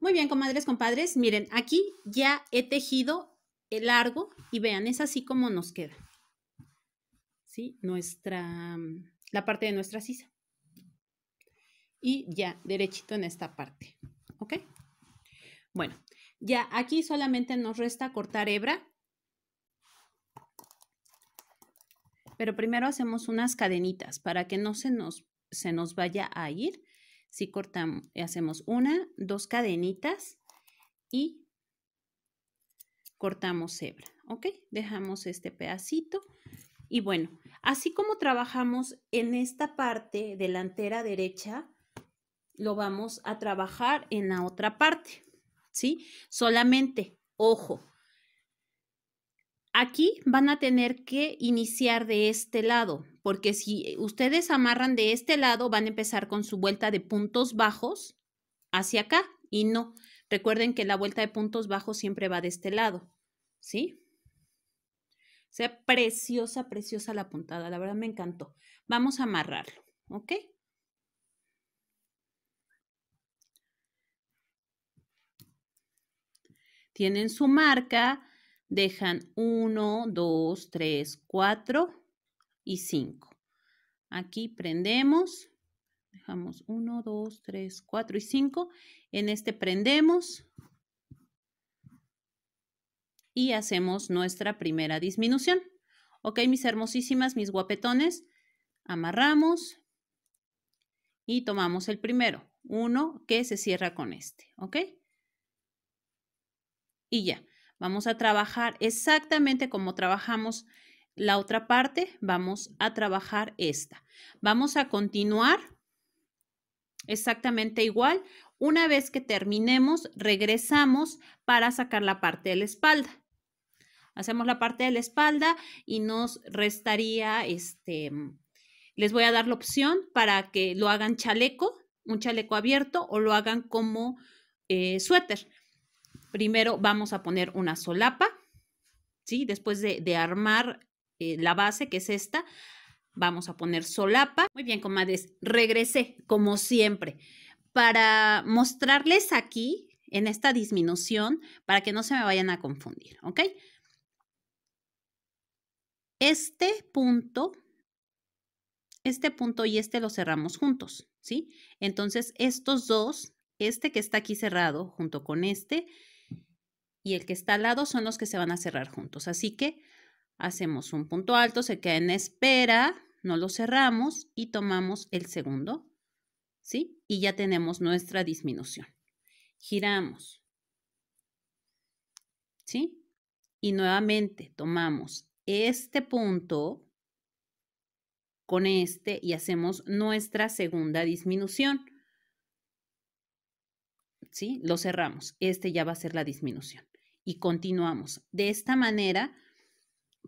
Muy bien, comadres, compadres, miren, aquí ya he tejido el largo y vean, es así como nos queda. ¿Sí? Nuestra, mm, la parte de nuestra sisa. Y ya, derechito en esta parte, ¿ok? Bueno, ya aquí solamente nos resta cortar hebra. Pero primero hacemos unas cadenitas para que no se nos, se nos vaya a ir si cortamos, eh, hacemos una, dos cadenitas y cortamos hebra, ¿ok? Dejamos este pedacito y bueno, así como trabajamos en esta parte delantera derecha, lo vamos a trabajar en la otra parte, ¿sí? Solamente, ojo, Aquí van a tener que iniciar de este lado, porque si ustedes amarran de este lado, van a empezar con su vuelta de puntos bajos hacia acá y no. Recuerden que la vuelta de puntos bajos siempre va de este lado, ¿sí? O sea, preciosa, preciosa la puntada, la verdad me encantó. Vamos a amarrarlo, ¿ok? Tienen su marca, dejan 1, 2, 3, 4 y 5. Aquí prendemos, dejamos 1, 2, 3, 4 y 5. En este prendemos y hacemos nuestra primera disminución. Ok, mis hermosísimas, mis guapetones, amarramos y tomamos el primero, uno que se cierra con este, ok. Y ya. Vamos a trabajar exactamente como trabajamos la otra parte, vamos a trabajar esta. Vamos a continuar exactamente igual. Una vez que terminemos, regresamos para sacar la parte de la espalda. Hacemos la parte de la espalda y nos restaría, este, les voy a dar la opción para que lo hagan chaleco, un chaleco abierto o lo hagan como eh, suéter. Primero vamos a poner una solapa, ¿sí? Después de, armar eh, la base, que es esta, vamos a poner solapa. Muy bien, comadres, regresé, como siempre, para mostrarles aquí, en esta disminución, para que no se me vayan a confundir, ¿ok? Este punto, este punto y este lo cerramos juntos, ¿sí? Entonces, estos dos, este que está aquí cerrado junto con este, y el que está al lado son los que se van a cerrar juntos. Así que hacemos un punto alto, se queda en espera, no lo cerramos y tomamos el segundo, ¿sí? Y ya tenemos nuestra disminución. Giramos, ¿sí? Y nuevamente tomamos este punto con este y hacemos nuestra segunda disminución. ¿sí? Lo cerramos. Este ya va a ser la disminución. Y continuamos. De esta manera,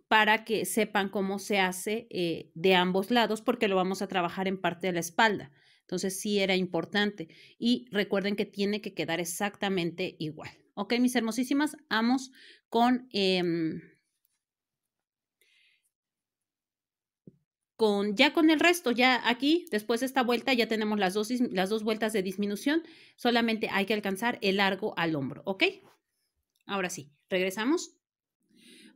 para que sepan cómo se hace eh, de ambos lados, porque lo vamos a trabajar en parte de la espalda. Entonces sí era importante. Y recuerden que tiene que quedar exactamente igual. Ok, mis hermosísimas, vamos con em, con, ya con el resto, ya aquí, después de esta vuelta, ya tenemos las, las dos vueltas de disminución, solamente hay que alcanzar el largo al hombro, ¿ok? Ahora sí, regresamos.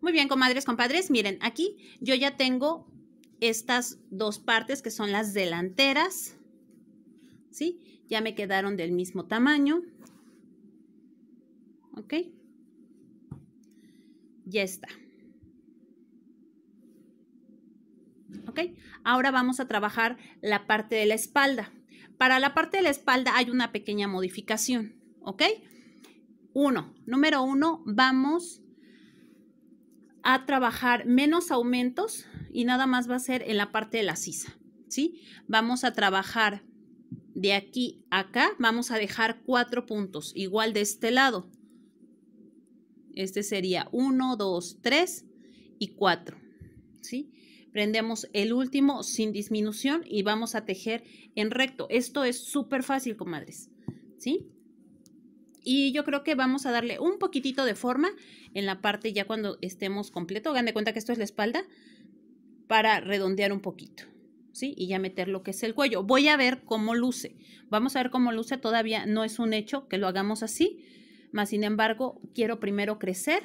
Muy bien, comadres, compadres, miren, aquí yo ya tengo estas dos partes que son las delanteras, ¿sí? Ya me quedaron del mismo tamaño, ¿ok? Ya está. ¿Ok? Ahora vamos a trabajar la parte de la espalda. Para la parte de la espalda hay una pequeña modificación, ¿ok? Uno, número uno, vamos a trabajar menos aumentos y nada más va a ser en la parte de la sisa, ¿sí? Vamos a trabajar de aquí acá, vamos a dejar cuatro puntos, igual de este lado. Este sería uno, dos, tres y cuatro, ¿sí? prendemos el último sin disminución y vamos a tejer en recto. Esto es súper fácil, comadres, ¿sí? Y yo creo que vamos a darle un poquitito de forma en la parte ya cuando estemos completo. Hagan de cuenta que esto es la espalda para redondear un poquito, ¿sí? Y ya meter lo que es el cuello. Voy a ver cómo luce. Vamos a ver cómo luce. Todavía no es un hecho que lo hagamos así. Más sin embargo, quiero primero crecer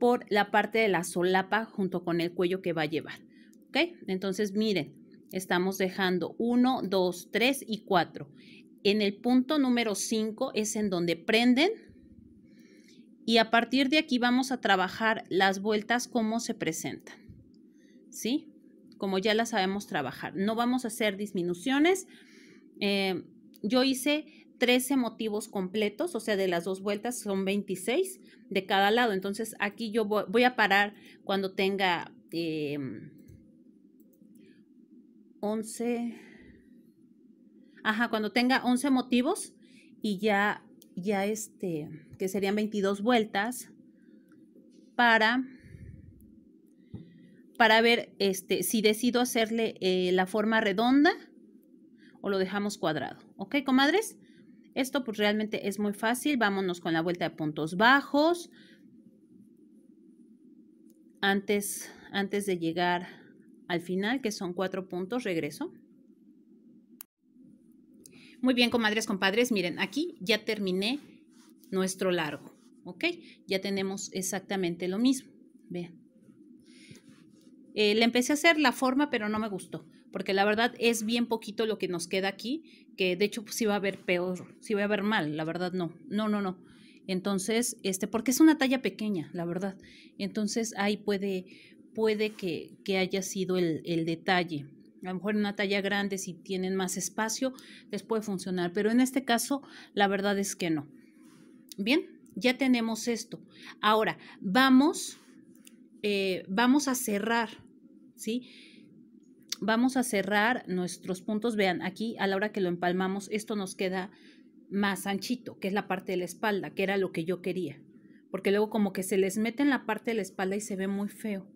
por la parte de la solapa junto con el cuello que va a llevar. ¿Ok? Entonces, miren, estamos dejando 1, 2, 3 y 4. En el punto número 5 es en donde prenden y a partir de aquí vamos a trabajar las vueltas como se presentan. ¿Sí? Como ya las sabemos trabajar. No vamos a hacer disminuciones. Eh, yo hice 13 motivos completos, o sea, de las dos vueltas son 26 de cada lado. Entonces aquí yo voy a parar cuando tenga 11, em, ajá, cuando tenga 11 motivos y ya, ya este, que serían 22 vueltas para para ver este, si decido hacerle eh, la forma redonda o lo dejamos cuadrado. ¿Ok, comadres? Esto pues realmente es muy fácil. Vámonos con la vuelta de puntos bajos. Antes, antes de llegar al final, que son cuatro puntos, regreso. Muy bien, comadres, compadres, miren, aquí ya terminé nuestro largo, ¿ok? Ya tenemos exactamente lo mismo, vean. Eh, le empecé a hacer la forma, pero no me gustó porque la verdad es bien poquito lo que nos queda aquí, que de hecho pues, sí va a haber peor, sí va a haber mal, la verdad no, no, no, no. Entonces, este, porque es una talla pequeña, la verdad. Entonces ahí puede, puede que, haya sido el, el detalle. A lo mejor en una talla grande, si tienen más espacio, les puede funcionar, pero en este caso, la verdad es que no. Bien, ya tenemos esto. Ahora, vamos, eh, vamos a cerrar, ¿sí? vamos a cerrar nuestros puntos. Vean, aquí a la hora que lo empalmamos, esto nos queda más anchito, que es la parte de la espalda, que era lo que yo quería. Porque luego como que se les mete en la parte de la espalda y se ve muy feo.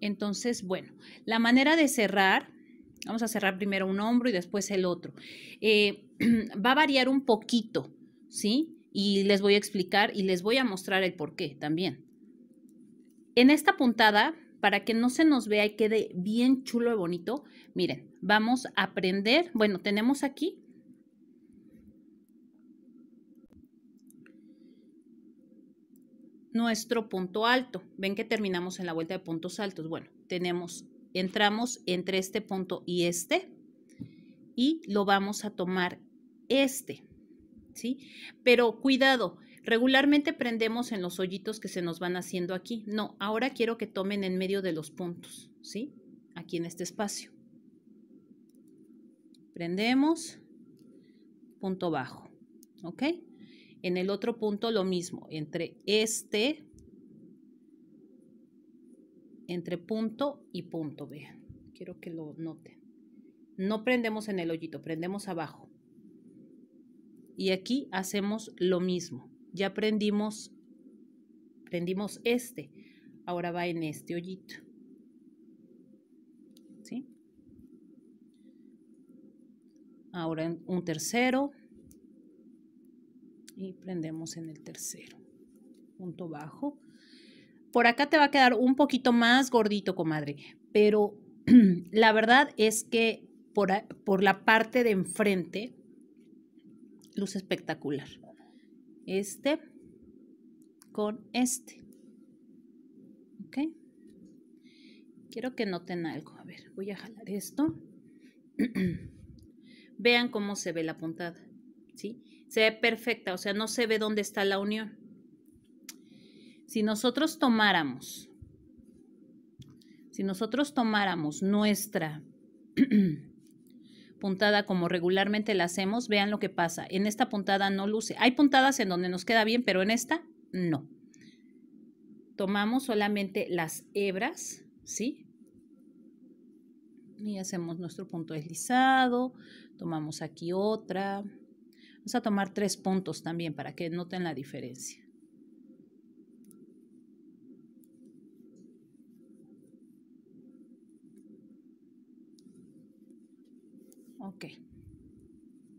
Entonces, bueno, la manera de cerrar, vamos a cerrar primero un hombro y después el otro. Eh, va a variar un poquito, ¿sí? Y les voy a explicar y les voy a mostrar el porqué también. En esta puntada para que no se nos vea y quede bien chulo y bonito, miren, vamos a aprender, bueno, tenemos aquí nuestro punto alto. Ven que terminamos en la vuelta de puntos altos. Bueno, tenemos, entramos entre este punto y este y lo vamos a tomar este, ¿sí? Pero cuidado, Regularmente prendemos en los hoyitos que se nos van haciendo aquí. No, ahora quiero que tomen en medio de los puntos, ¿sí? Aquí en este espacio. Prendemos, punto bajo, ¿ok? En el otro punto lo mismo, entre este, entre punto y punto, vean. Quiero que lo noten. No prendemos en el hoyito, prendemos abajo. Y aquí hacemos lo mismo. Ya prendimos, prendimos este, ahora va en este hoyito. ¿Sí? Ahora un tercero y prendemos en el tercero, punto bajo. Por acá te va a quedar un poquito más gordito, comadre, pero la verdad es que por, por la parte de enfrente luce espectacular este con este. Quiero que noten algo. A ver, voy a jalar esto. Vean cómo se ve la puntada. ¿Sí? Se ve perfecta, o sea, no se ve dónde está la unión. Si nosotros tomáramos, si nosotros tomáramos nuestra puntada como regularmente la hacemos, vean lo que pasa. En esta puntada no luce. Hay puntadas en donde nos queda bien, pero en esta no. Tomamos solamente las hebras, ¿sí? Y hacemos nuestro punto deslizado. Tomamos aquí otra. Vamos a tomar tres puntos también para que noten la diferencia.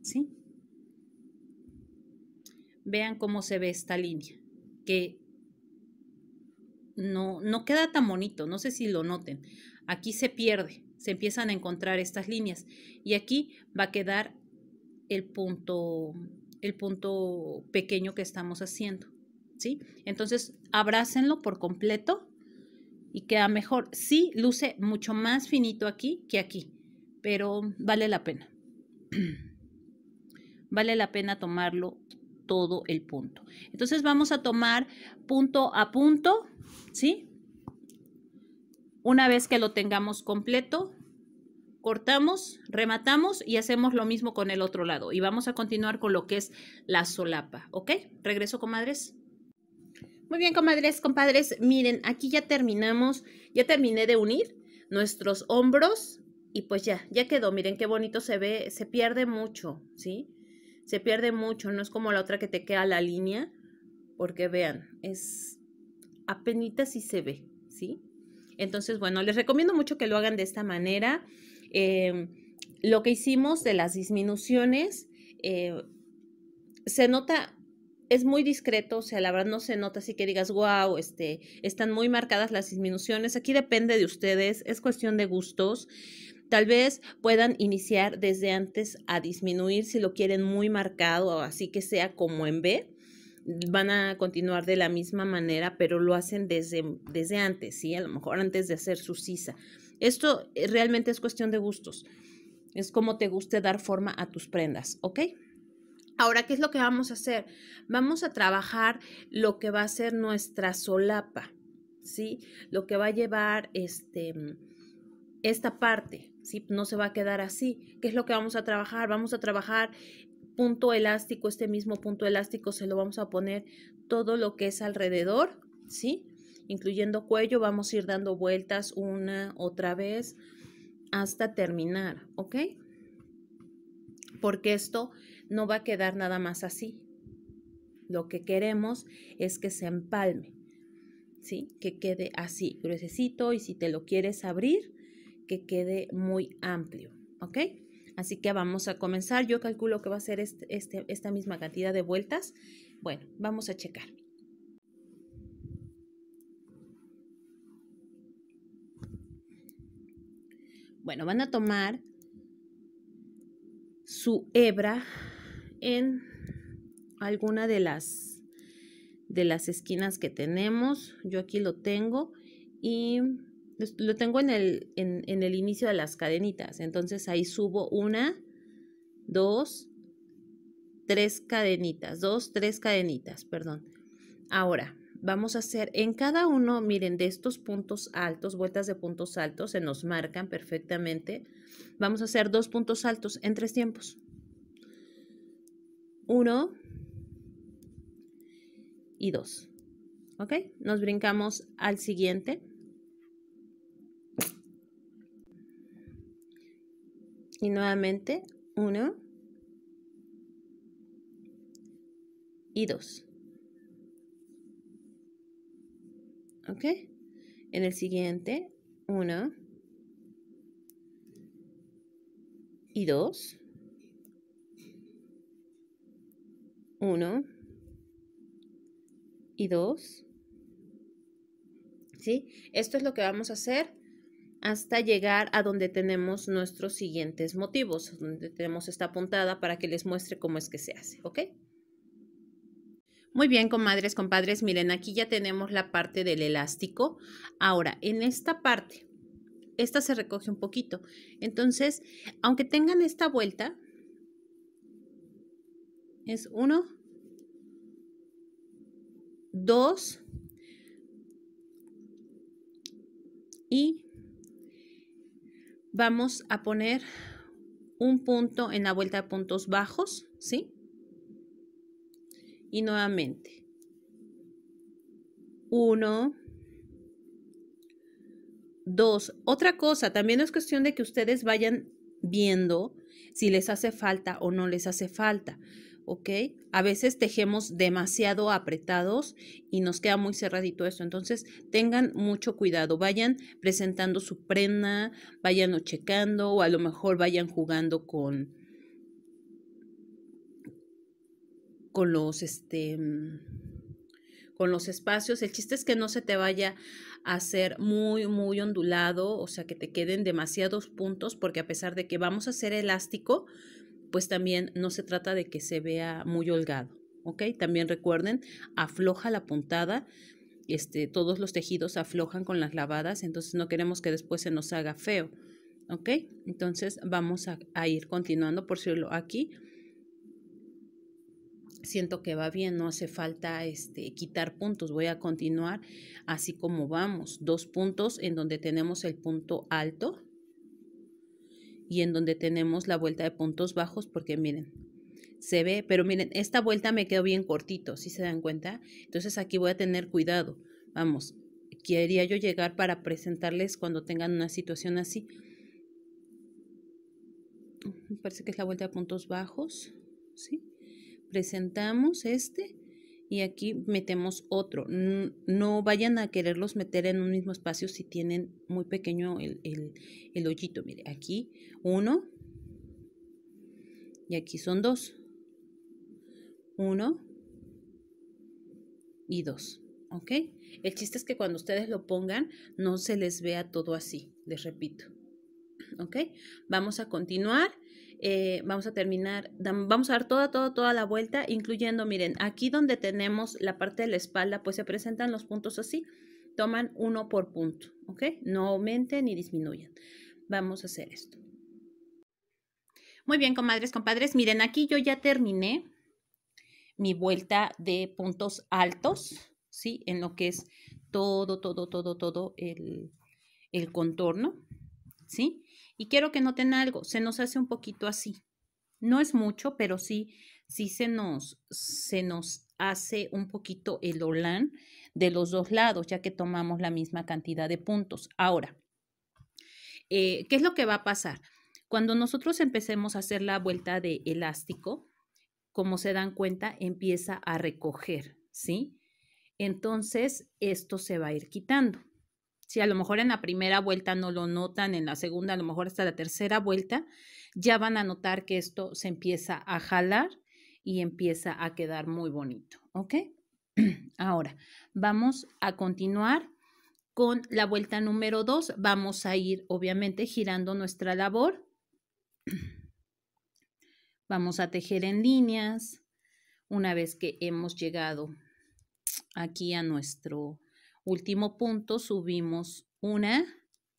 ¿Sí? Vean cómo se ve esta línea, que no, no queda tan bonito, no sé si lo noten. Aquí se pierde, se empiezan a encontrar estas líneas y aquí va a quedar el punto, el punto pequeño que estamos haciendo. ¿Sí? Entonces, abrácenlo por completo y queda mejor. Sí, luce mucho más finito aquí que aquí, pero vale la pena. vale la pena tomarlo todo el punto. Entonces vamos a tomar punto a punto, ¿sí? Una vez que lo tengamos completo, cortamos, rematamos y hacemos lo mismo con el otro lado. Y vamos a continuar con lo que es la solapa, ¿ok? Regreso, comadres. Muy bien, comadres, compadres, miren, aquí ya terminamos, ya terminé de unir nuestros hombros y pues ya, ya quedó. Miren qué bonito se ve, se pierde mucho, ¿sí? Se pierde mucho, no es como la otra que te queda la línea, porque vean, es apenitas si se ve, ¿sí? Entonces, bueno, les recomiendo mucho que lo hagan de esta manera. Eh, lo que hicimos de las disminuciones, eh, se nota, es muy discreto, o sea, la verdad no se nota así que digas, wow, este, están muy marcadas las disminuciones. Aquí depende de ustedes, es cuestión de gustos. Tal vez puedan iniciar desde antes a disminuir si lo quieren muy marcado así que sea como en B. Van a continuar de la misma manera, pero lo hacen desde, desde antes, ¿sí? A lo mejor antes de hacer su sisa. Esto eh, realmente es cuestión de gustos. Es como te guste dar forma a tus prendas, ¿ok? Ahora, ¿qué es lo que vamos a hacer? Vamos a trabajar lo que va a ser nuestra solapa, ¿sí? Lo que va a llevar este, esta parte. No se va a quedar así. ¿Qué es lo que vamos a trabajar? Vamos a trabajar punto elástico, este mismo punto elástico se lo vamos a poner todo lo que es alrededor, ¿sí? Incluyendo cuello, vamos a ir dando vueltas una, otra vez, hasta terminar, ¿ok? Porque esto no va a quedar nada más así. Lo que queremos es que se empalme. ¿Sí? Que quede así, gruesecito y si te lo quieres abrir, que quede muy amplio, ¿ok? Así que vamos a comenzar. Yo calculo que va a ser este, este, esta misma cantidad de vueltas. Bueno, vamos a checar. Bueno, van a tomar su hebra en alguna de las de las esquinas que tenemos. Yo aquí lo tengo y pues, lo tengo en el, inicio de las cadenitas. Entonces ahí subo una, dos, tres cadenitas, dos, tres cadenitas, perdón. Ahora, vamos a hacer en cada uno, miren, de estos puntos altos, vueltas de puntos altos, se nos marcan perfectamente. Vamos a hacer dos puntos altos en tres tiempos. Uno y dos. ¿Ok? Nos brincamos al siguiente. Y nuevamente, uno y dos. okay En el siguiente, uno y dos. Uno y dos. ¿Sí? Esto es lo que vamos a hacer hasta llegar a donde tenemos nuestros siguientes motivos, donde tenemos esta puntada para que les muestre cómo es que se hace, ¿ok? Muy bien, comadres, compadres, miren, aquí ya tenemos la parte del elástico. Ahora, en esta parte, esta se recoge un poquito. Entonces, aunque tengan esta vuelta, es uno, dos y vamos a poner un punto en la vuelta de puntos bajos, ¿sí? Y nuevamente. 1, 2. Otra cosa, también es cuestión de que ustedes vayan viendo si les hace falta o no les hace falta, ¿ok? a veces tejemos demasiado apretados y nos queda muy cerradito esto. Entonces, tengan mucho cuidado, vayan presentando su prenda, vayan checando o a lo mejor vayan jugando con con los este mm, con los espacios. El chiste es que no se te vaya a hacer muy, muy ondulado, o sea, que te queden demasiados puntos, porque a pesar de que vamos a hacer elástico, pues también no se trata de que se vea muy holgado, ¿ok? También recuerden, afloja la puntada, este, todos los tejidos aflojan con las lavadas, entonces no queremos que después se nos haga feo, ¿ok? Entonces vamos a, ir continuando, por decirlo aquí, siento que va bien, no hace falta este, quitar puntos, voy a continuar así como vamos, dos puntos en donde tenemos el punto alto, y en donde tenemos la vuelta de puntos bajos porque miren, se ve, pero miren, esta vuelta me quedó bien cortito, si se dan cuenta. Entonces aquí voy a tener cuidado. Vamos, quería yo llegar para presentarles cuando tengan una situación así. Parece que es la vuelta de puntos bajos, ¿sí? Presentamos este y aquí metemos otro. No vayan a quererlos meter en un mismo espacio si tienen muy pequeño el, hoyito. Mire, aquí uno y aquí son dos. Uno y dos. ¿Ok? El chiste es que cuando ustedes lo pongan no se les vea todo así, les repito. ¿Ok? Vamos a continuar eh, vamos a terminar, vamos a dar toda, toda, toda la vuelta, incluyendo, miren, aquí donde tenemos la parte de la espalda, pues se presentan los puntos así, toman uno por punto, ¿ok? No aumenten ni disminuyan. Vamos a hacer esto. Muy bien, comadres, compadres, miren, aquí yo ya terminé mi vuelta de puntos altos, ¿sí? En lo que es todo, todo, todo, todo el, el contorno, ¿sí? y quiero que noten algo, se nos hace un poquito así. No es mucho, pero sí, se nos, se nos hace un poquito el olán de los dos lados, ya que tomamos la misma cantidad de puntos. Ahora, eh, ¿qué es lo que va a pasar? Cuando nosotros empecemos a hacer la vuelta de elástico, como se dan cuenta, empieza a recoger, ¿sí? Entonces, esto se va a ir quitando si a lo mejor en la primera vuelta no lo notan, en la segunda, a lo mejor hasta la tercera vuelta, ya van a notar que esto se empieza a jalar y empieza a quedar muy bonito, ¿ok? Ahora, vamos a continuar con la vuelta número 2. Vamos a ir, obviamente, girando nuestra labor. Vamos a tejer en líneas una vez que hemos llegado aquí a nuestro Último punto, subimos una,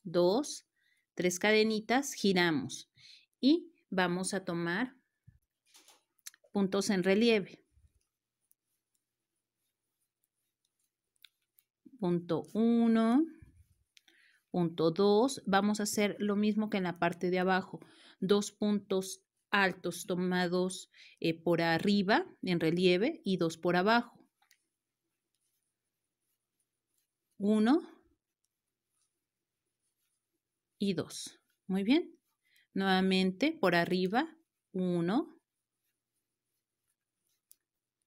dos, tres cadenitas, giramos y vamos a tomar puntos en relieve. Punto uno, punto dos, vamos a hacer lo mismo que en la parte de abajo, dos puntos altos tomados eh, por arriba en relieve y dos por abajo. 1 y 2. Muy bien. Nuevamente por arriba, 1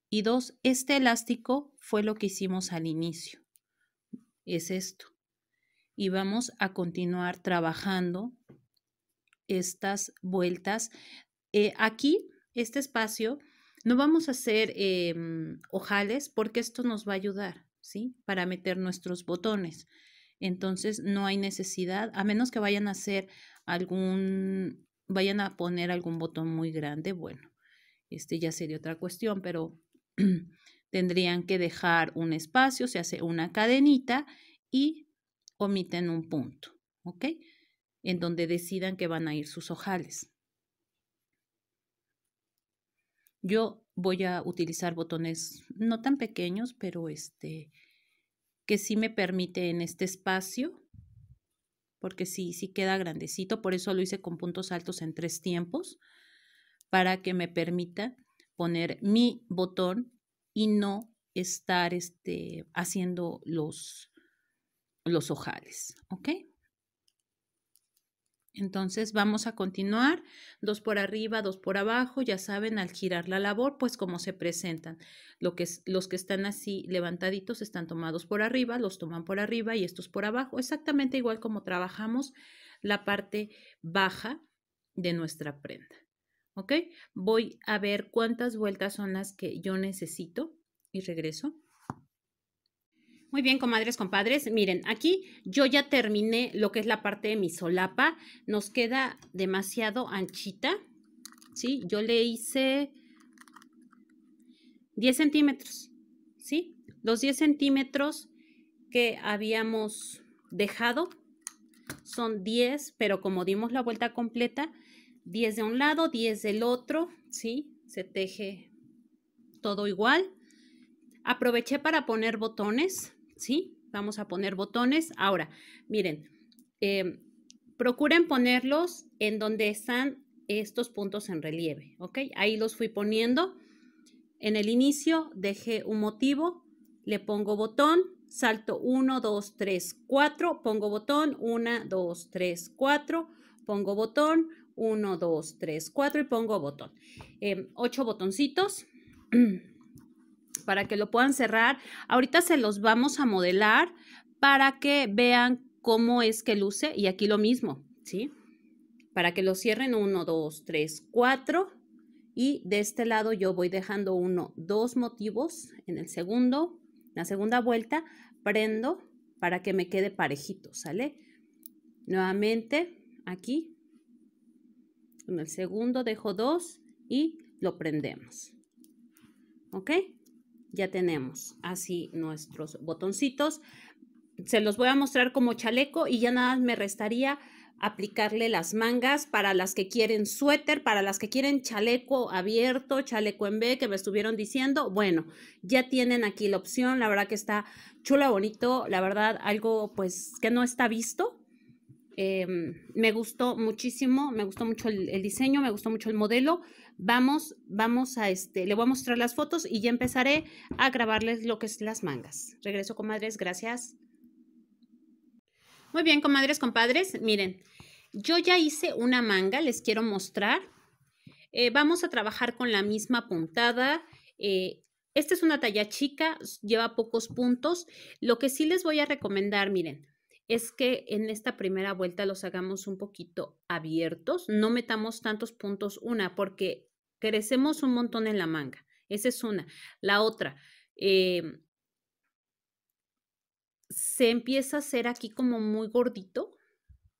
y 2. Este elástico fue lo que hicimos al inicio. Es esto. Y vamos a continuar trabajando estas vueltas. Eh, aquí, este espacio, no vamos a hacer em, ojales porque esto nos va a ayudar para meter nuestros botones. Entonces no hay necesidad, a menos que vayan a hacer algún, vayan a poner algún botón muy grande, bueno, este ya sería otra cuestión, pero tendrían que dejar un espacio, se hace una cadenita y omiten un punto, ¿ok? En donde decidan que van a ir sus ojales. Yo voy a utilizar botones no tan pequeños, pero este que sí me permite en este espacio, porque sí, sí queda grandecito, por eso lo hice con puntos altos en tres tiempos, para que me permita poner mi botón y no estar este, haciendo los, los ojales, ¿ok? Entonces vamos a continuar, dos por arriba, dos por abajo, ya saben, al girar la labor, pues como se presentan. los que están así levantaditos están tomados por arriba, los toman por arriba y estos por abajo, exactamente igual como trabajamos la parte baja de nuestra prenda. ¿Ok? Voy a ver cuántas vueltas son las que yo necesito y regreso. Muy bien, comadres, compadres. Miren, aquí yo ya terminé lo que es la parte de mi solapa. Nos queda demasiado anchita. ¿Sí? Yo le hice 10 centímetros. ¿Sí? Los 10 centímetros que habíamos dejado son 10, pero como dimos la vuelta completa, 10 de un lado, 10 del otro, ¿sí? Se teje todo igual. Aproveché para poner botones, ¿sí? Vamos a poner botones. Ahora, miren, eh, procuren ponerlos en donde están estos puntos en relieve, ¿ok? Ahí los fui poniendo. En el inicio dejé un motivo, le pongo botón, salto 1, 2, 3, 4, pongo botón, 1, 2, 3, 4, pongo botón, 1, 2, 3, 4 y pongo botón. Eh, ocho botoncitos. para que lo puedan cerrar. Ahorita se los vamos a modelar para que vean cómo es que luce y aquí lo mismo, ¿sí? Para que lo cierren 1, 2, 3, 4 y de este lado yo voy dejando uno, dos motivos en el segundo, la segunda vuelta, prendo para que me quede parejito, ¿sale? Nuevamente aquí, en el segundo dejo dos y lo prendemos, ¿ok? Ya tenemos así nuestros botoncitos. Se los voy a mostrar como chaleco y ya nada me restaría aplicarle las mangas para las que quieren suéter, para las que quieren chaleco abierto, chaleco en B, que me estuvieron diciendo. Bueno, ya tienen aquí la opción, la verdad que está chula, bonito, la verdad algo pues que no está visto. Em, me gustó muchísimo, me gustó mucho el, el diseño, me gustó mucho el modelo. Vamos, vamos a este, le voy a mostrar las fotos y ya empezaré a grabarles lo que es las mangas. Regreso, comadres, gracias. Muy bien, comadres, compadres, miren, yo ya hice una manga, les quiero mostrar. Eh, vamos a trabajar con la misma puntada. Eh, esta es una talla chica, lleva pocos puntos. Lo que sí les voy a recomendar, miren, es que en esta primera vuelta los hagamos un poquito abiertos, no metamos tantos puntos, una, porque crecemos un montón en la manga, esa es una. La otra, em, se empieza a hacer aquí como muy gordito,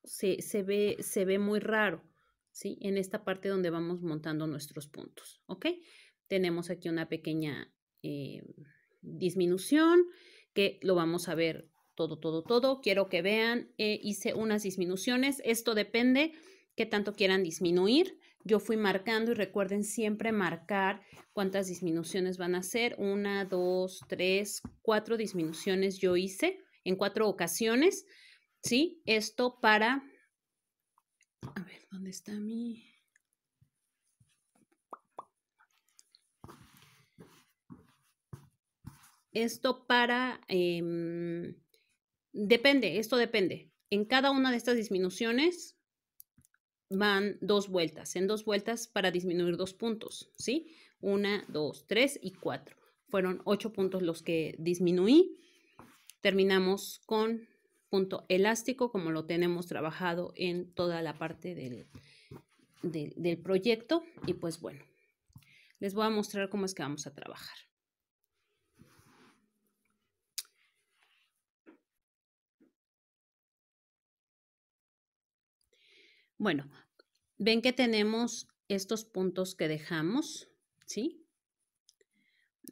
se, ve, se ve muy raro, ¿sí? En esta parte donde vamos montando nuestros puntos, ¿ok? Tenemos aquí una pequeña em, disminución que lo vamos a ver todo, todo, todo. Quiero que vean, eh, hice unas disminuciones. Esto depende qué tanto quieran disminuir. Yo fui marcando y recuerden siempre marcar cuántas disminuciones van a ser. Una, dos, tres, cuatro disminuciones yo hice en cuatro ocasiones. ¿Sí? Esto para... A ver, ¿dónde está mi...? Esto para... Em, Depende, esto depende. En cada una de estas disminuciones van dos vueltas, en dos vueltas para disminuir dos puntos, ¿sí? Una, dos, tres y cuatro. Fueron ocho puntos los que disminuí. Terminamos con punto elástico, como lo tenemos trabajado en toda la parte del, proyecto. Y pues bueno, les voy a mostrar cómo es que vamos a trabajar. Bueno, ven que tenemos estos puntos que dejamos, ¿sí?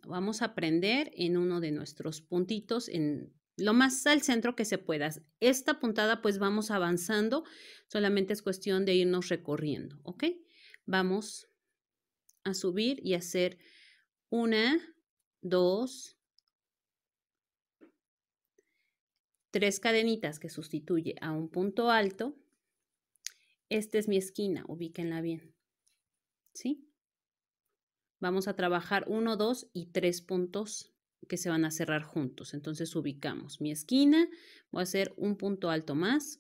Vamos a prender en uno de nuestros puntitos, en lo más al centro que se pueda. Esta puntada pues vamos avanzando, solamente es cuestión de irnos recorriendo, ¿ok? Vamos a subir y hacer una, dos, tres cadenitas que sustituye a un punto alto esta es mi esquina, ubíquenla bien. ¿Sí? Vamos a trabajar uno, dos y tres puntos que se van a cerrar juntos. Entonces ubicamos mi esquina, voy a hacer un punto alto más.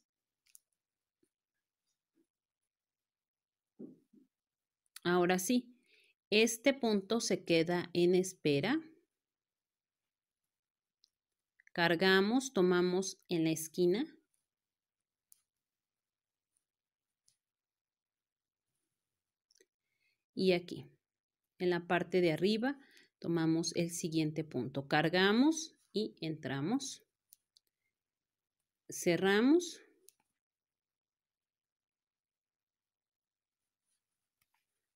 Ahora sí, este punto se queda en espera. Cargamos, tomamos en la esquina y aquí. En la parte de arriba tomamos el siguiente punto. Cargamos y entramos. Cerramos.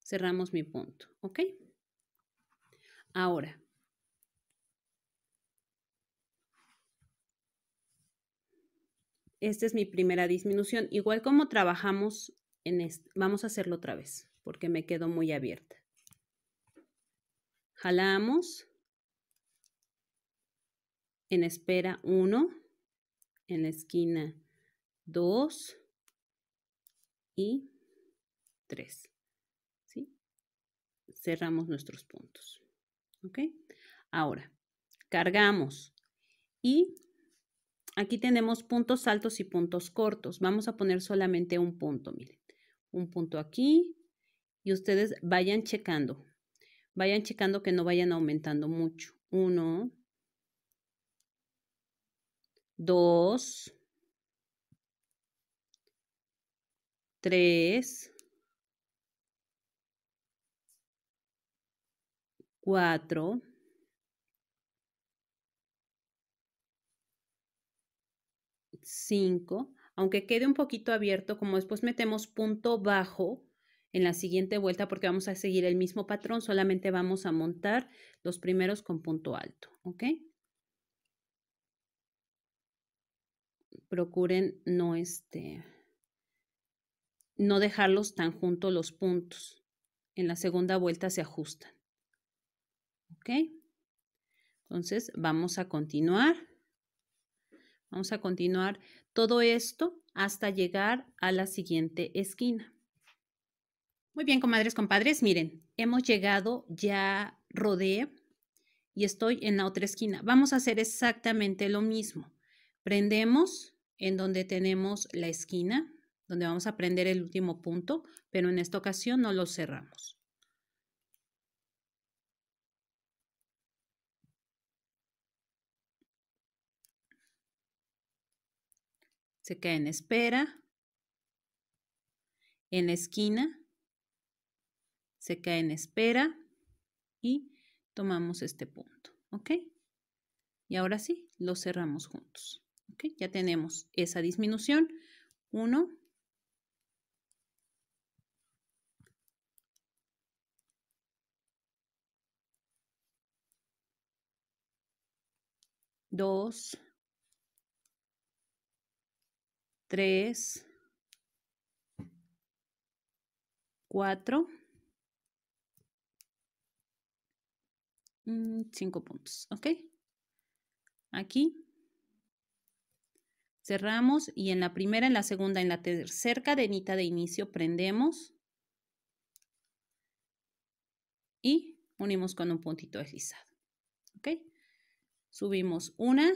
Cerramos mi punto, ¿ok? Ahora, esta es mi primera disminución. Igual como trabajamos en este, vamos a hacerlo otra vez porque me quedo muy abierta. Jalamos. En espera 1, en la esquina 2 y 3. Cerramos nuestros puntos. ¿Ok? Ahora, cargamos y aquí tenemos puntos altos y puntos cortos. Vamos a poner solamente un punto, miren. Un punto aquí, y ustedes vayan checando. Vayan checando que no vayan aumentando mucho. Uno, dos, tres, cuatro, cinco, aunque quede un poquito abierto, como después metemos punto bajo, en la siguiente vuelta porque vamos a seguir el mismo patrón, solamente vamos a montar los primeros con punto alto, ¿ok? Procuren no, este, no dejarlos tan juntos los puntos. En la segunda vuelta se ajustan, ¿ok? Entonces vamos a continuar. Vamos a continuar todo esto hasta llegar a la siguiente esquina. Muy bien, comadres, compadres, miren, hemos llegado, ya rodeé y estoy en la otra esquina. Vamos a hacer exactamente lo mismo. Prendemos en donde tenemos la esquina, donde vamos a prender el último punto, pero en esta ocasión no lo cerramos. Se queda en espera, en la esquina, se cae en espera y tomamos este punto, ¿ok? Y ahora sí, lo cerramos juntos, ¿ok? Ya tenemos esa disminución, 1, 2, 3, 4, Mm, cinco puntos, ¿ok? Aquí cerramos y en la primera, en la segunda, en la tercera cadenita de inicio prendemos y unimos con un puntito deslizado, ¿ok? Subimos una,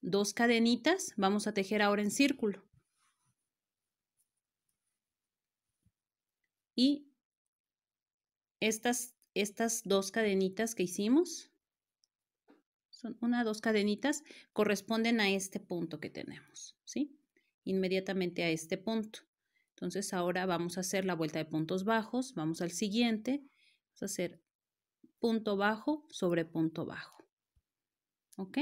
dos cadenitas, vamos a tejer ahora en círculo. Y estas estas dos cadenitas que hicimos, son una, dos cadenitas, corresponden a este punto que tenemos, ¿sí? Inmediatamente a este punto. Entonces ahora vamos a hacer la vuelta de puntos bajos, vamos al siguiente, vamos a hacer punto bajo sobre punto bajo, ¿ok?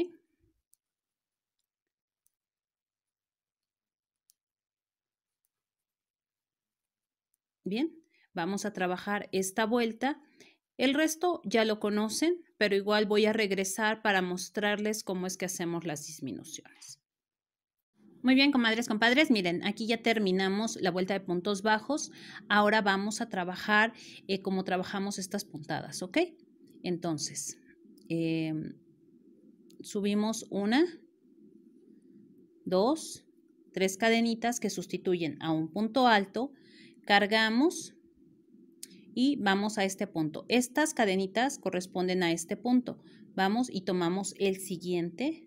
Bien, vamos a trabajar esta vuelta el resto ya lo conocen, pero igual voy a regresar para mostrarles cómo es que hacemos las disminuciones. Muy bien, comadres, compadres, miren, aquí ya terminamos la vuelta de puntos bajos. Ahora vamos a trabajar cómo eh, como trabajamos estas puntadas, ¿ok? Entonces, em, subimos una, dos, tres cadenitas que sustituyen a un punto alto, cargamos, y vamos a este punto. Estas cadenitas corresponden a este punto. Vamos y tomamos el siguiente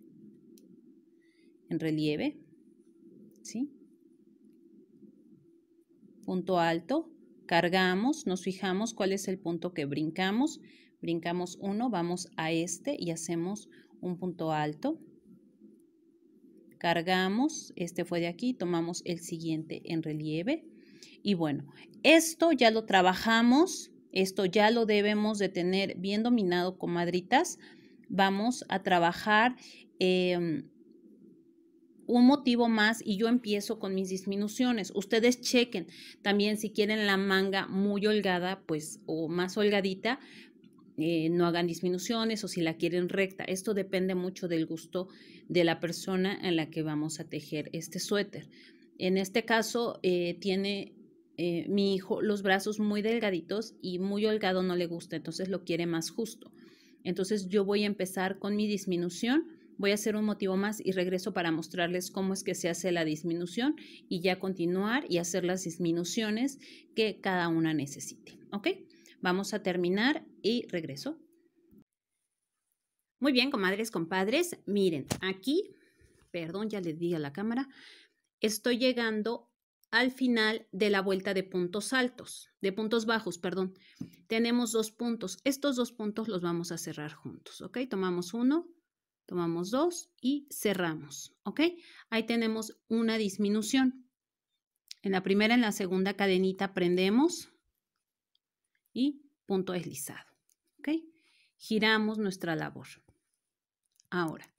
en relieve, ¿sí? Punto alto, cargamos, nos fijamos cuál es el punto que brincamos, brincamos uno, vamos a este y hacemos un punto alto, cargamos, este fue de aquí, tomamos el siguiente en relieve, y bueno, esto ya lo trabajamos, esto ya lo debemos de tener bien dominado, comadritas. Vamos a trabajar em, un motivo más y yo empiezo con mis disminuciones. Ustedes chequen también si quieren la manga muy holgada, pues, o más holgadita, eh, no hagan disminuciones o si la quieren recta. Esto depende mucho del gusto de la persona en la que vamos a tejer este suéter. En este caso, eh, tiene eh, mi hijo los brazos muy delgaditos y muy holgado no le gusta, entonces lo quiere más justo. Entonces yo voy a empezar con mi disminución, voy a hacer un motivo más y regreso para mostrarles cómo es que se hace la disminución y ya continuar y hacer las disminuciones que cada una necesite. ¿Ok? Vamos a terminar y regreso. Muy bien, comadres, compadres, miren, aquí, perdón, ya les di a la cámara, estoy llegando al final de la vuelta de puntos altos, de puntos bajos, perdón. Tenemos dos puntos. Estos dos puntos los vamos a cerrar juntos, ¿ok? Tomamos uno, tomamos dos y cerramos, ¿ok? Ahí tenemos una disminución. En la primera, en la segunda cadenita prendemos y punto deslizado, ¿ok? Giramos nuestra labor. Ahora,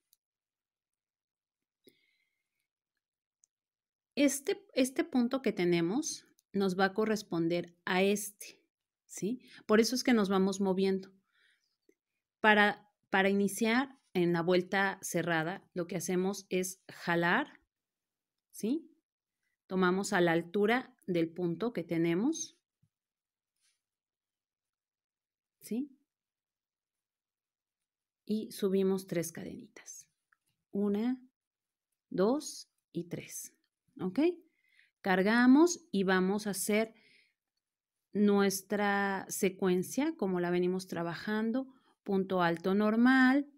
Este, este punto que tenemos nos va a corresponder a este, ¿sí? Por eso es que nos vamos moviendo. Para, para iniciar en la vuelta cerrada, lo que hacemos es jalar, ¿sí? Tomamos a la altura del punto que tenemos, ¿sí? Y subimos tres cadenitas. Una, dos y tres. ¿ok? Cargamos y vamos a hacer nuestra secuencia como la venimos trabajando, punto alto normal,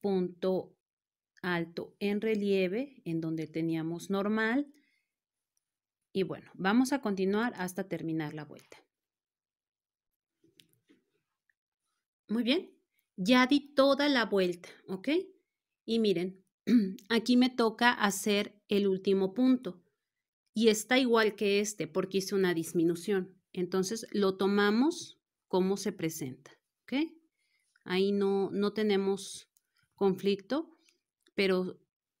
punto alto en relieve, en donde teníamos normal, y bueno, vamos a continuar hasta terminar la vuelta. Muy bien, ya di toda la vuelta, ¿ok? Y miren, aquí me toca hacer el último punto y está igual que este porque hice una disminución. Entonces lo tomamos como se presenta. Ahí no, no tenemos conflicto, pero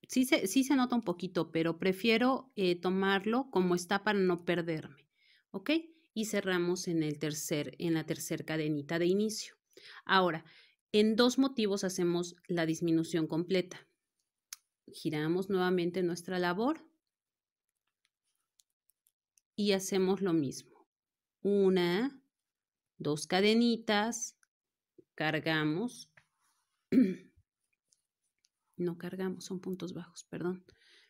sí se, sí se nota un poquito, pero prefiero eh, tomarlo como está para no perderme. ¿Ok? Y cerramos en, el tercer, en la tercera cadenita de inicio. Ahora, en dos motivos hacemos la disminución completa giramos nuevamente nuestra labor y hacemos lo mismo. Una, dos cadenitas, cargamos, no cargamos, son puntos bajos, perdón,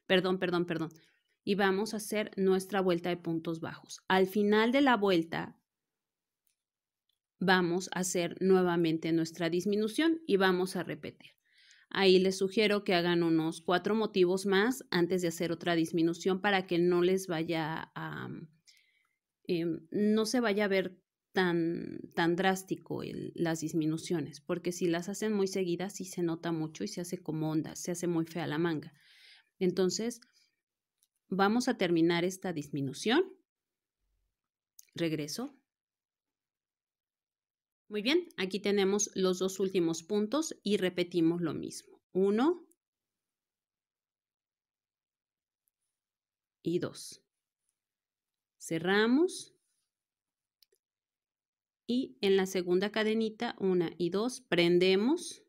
perdón, perdón, perdón. Y vamos a hacer nuestra vuelta de puntos bajos. Al final de la vuelta vamos a hacer nuevamente nuestra disminución y vamos a repetir. Ahí les sugiero que hagan unos cuatro motivos más antes de hacer otra disminución para que no les vaya a, mm, em, no se vaya a ver tan, tan drástico las disminuciones, porque si las hacen muy seguidas sí se nota mucho y se hace como onda, se hace muy fea la manga. Entonces, vamos a terminar esta disminución. Regreso. Muy bien, aquí tenemos los dos últimos puntos y repetimos lo mismo. Uno y dos, Cerramos. Y en la segunda cadenita, una y dos prendemos.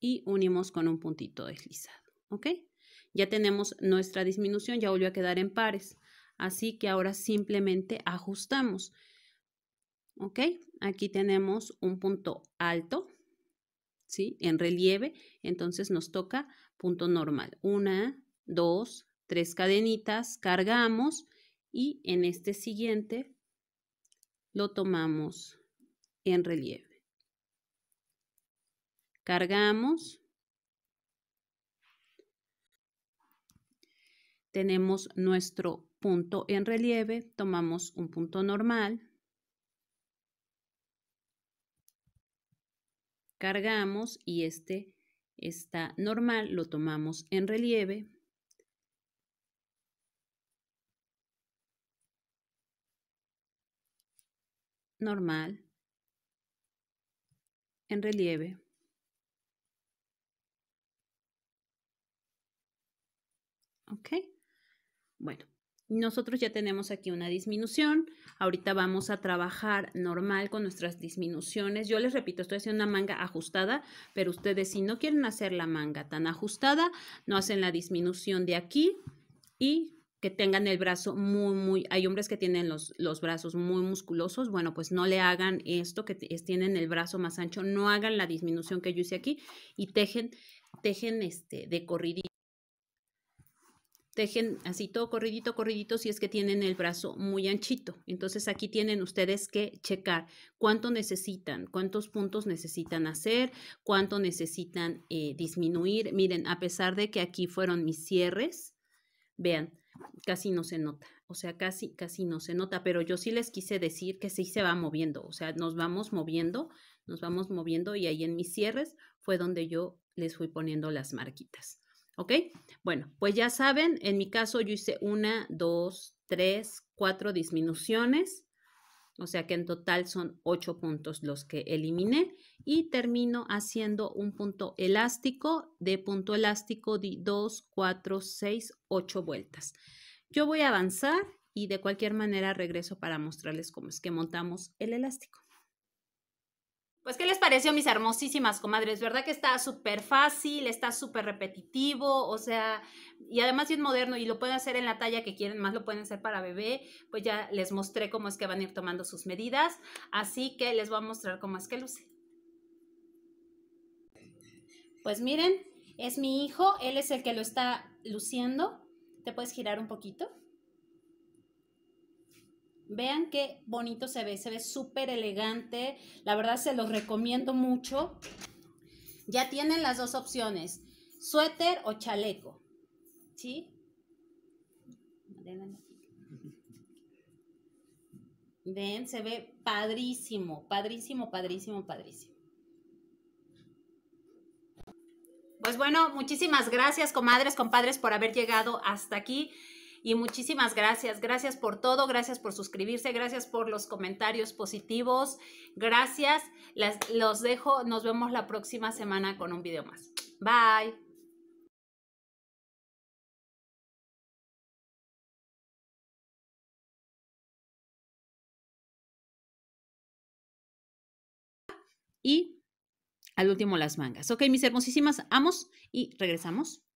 Y unimos con un puntito deslizado. ¿Ok? Ya tenemos nuestra disminución, ya volvió a quedar en pares. Así que ahora simplemente ajustamos. ¿Ok? Aquí tenemos un punto alto, ¿sí? En relieve, entonces nos toca punto normal. Una, dos, tres cadenitas, cargamos y en este siguiente lo tomamos en relieve. Cargamos. Tenemos nuestro punto en relieve, tomamos un punto normal, cargamos y este está normal, lo tomamos en relieve. Normal, en relieve. ¿Ok? Bueno, nosotros ya tenemos aquí una disminución. Ahorita vamos a trabajar normal con nuestras disminuciones. Yo les repito, estoy haciendo una manga ajustada, pero ustedes si no quieren hacer la manga tan ajustada, no hacen la disminución de aquí y que tengan el brazo muy, muy, hay hombres que tienen los, brazos muy musculosos, bueno, pues no le hagan esto, que tienen el brazo más ancho, no hagan la disminución que yo hice aquí y tejen, tejen este, de corridito. Dejen así todo corridito, corridito, si es que tienen el brazo muy anchito. Entonces aquí tienen ustedes que checar cuánto necesitan, cuántos puntos necesitan hacer, cuánto necesitan eh, disminuir. Miren, a pesar de que aquí fueron mis cierres, vean, casi no se nota. O sea, casi, casi no se nota, pero yo sí les quise decir que sí se va moviendo. O sea, nos vamos moviendo, nos vamos moviendo y ahí en mis cierres fue donde yo les fui poniendo las marquitas. ¿Ok? Bueno, pues ya saben, en mi caso yo hice una, dos, tres, cuatro disminuciones. O sea que en total son ocho puntos los que eliminé y termino haciendo un punto elástico. De punto elástico de dos, cuatro, seis, ocho vueltas. Yo voy a avanzar y de cualquier manera regreso para mostrarles cómo es que montamos el elástico. Pues, ¿qué les pareció, mis hermosísimas comadres? ¿Verdad que está súper fácil, está súper repetitivo? O sea, y además bien moderno y lo pueden hacer en la talla que quieren, más lo pueden hacer para bebé. Pues ya les mostré cómo es que van a ir tomando sus medidas. Así que les voy a mostrar cómo es que luce. Pues miren, es mi hijo, él es el que lo está luciendo. ¿Te puedes girar un poquito? Vean qué bonito se ve, se ve súper elegante. La verdad se los recomiendo mucho. Ya tienen las dos opciones, suéter o chaleco. ¿Sí? Ven, se ve padrísimo, padrísimo, padrísimo, padrísimo. Pues bueno, muchísimas gracias, comadres, compadres, por haber llegado hasta aquí. Y muchísimas gracias, gracias por todo, gracias por suscribirse, gracias por los comentarios positivos, gracias, Las, los dejo, nos vemos la próxima semana con un video más. Bye. y al último las mangas. Ok, mis hermosísimas, amos y regresamos.